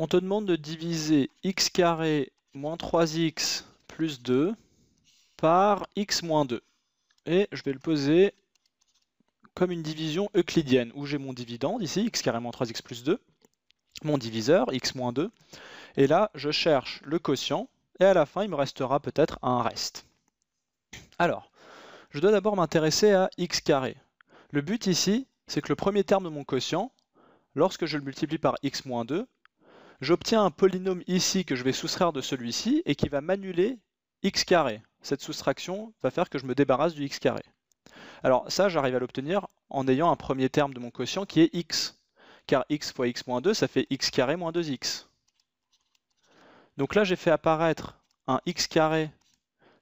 On te demande de diviser x carré moins 3x plus 2 par x moins 2. Et je vais le poser comme une division euclidienne, où j'ai mon dividende ici, x carré moins 3x plus 2, mon diviseur, x moins 2, et là je cherche le quotient, et à la fin il me restera peut-être un reste. Alors, je dois d'abord m'intéresser à x carré. Le but ici, c'est que le premier terme de mon quotient, lorsque je le multiplie par x moins 2, j'obtiens un polynôme ici que je vais soustraire de celui-ci et qui va m'annuler x carré. Cette soustraction va faire que je me débarrasse du x carré. Alors ça, j'arrive à l'obtenir en ayant un premier terme de mon quotient qui est x, car x fois x moins 2, ça fait x carré moins 2x. Donc là, j'ai fait apparaître un x carré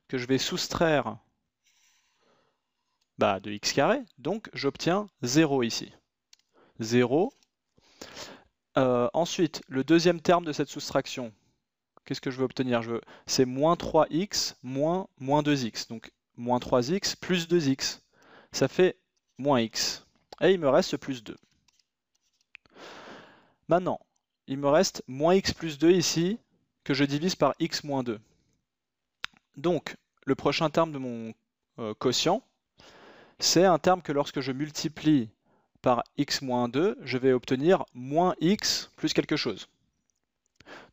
que je vais soustraire bah, de x carré, donc j'obtiens 0 ici. 0 euh, ensuite, le deuxième terme de cette soustraction, qu'est-ce que je veux obtenir C'est moins 3x moins moins 2x. Donc moins 3x plus 2x. Ça fait moins x. Et il me reste ce plus 2. Maintenant, il me reste moins x plus 2 ici, que je divise par x moins 2. Donc, le prochain terme de mon euh, quotient, c'est un terme que lorsque je multiplie par x moins 2, je vais obtenir moins x plus quelque chose.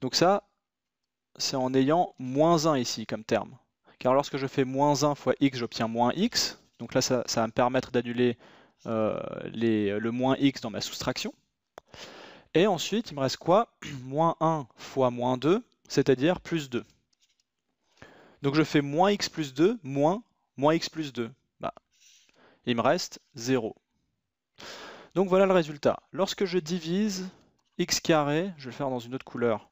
Donc ça, c'est en ayant moins 1 ici comme terme. Car lorsque je fais moins 1 fois x, j'obtiens moins x. Donc là, ça, va me permettre d'annuler euh, le moins x dans ma soustraction. Et ensuite, il me reste quoi Moins 1 fois moins 2, c'est-à-dire plus 2. Donc je fais moins x plus 2, moins moins x plus 2. Bah, il me reste 0. Donc voilà le résultat. Lorsque je divise x carré, je vais le faire dans une autre couleur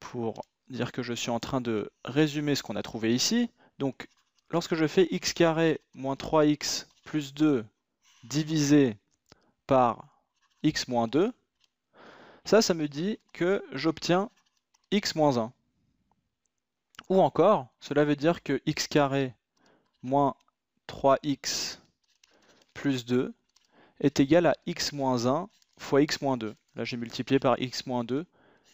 pour dire que je suis en train de résumer ce qu'on a trouvé ici. Donc lorsque je fais x carré moins 3x plus 2 divisé par x moins 2, ça, ça me dit que j'obtiens x moins 1. Ou encore, cela veut dire que x carré moins 3x plus 2 est égal à x-1 fois x-2. Là, j'ai multiplié par x-2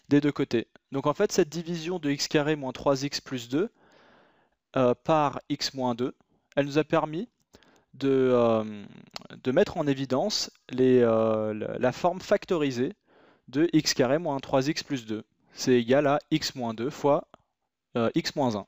des deux côtés. Donc en fait, cette division de x carré moins 3x plus 2 euh, par x moins 2, elle nous a permis de, euh, de mettre en évidence les, euh, la forme factorisée de x carré moins 3x plus 2. C'est égal à x moins 2 fois x moins 1.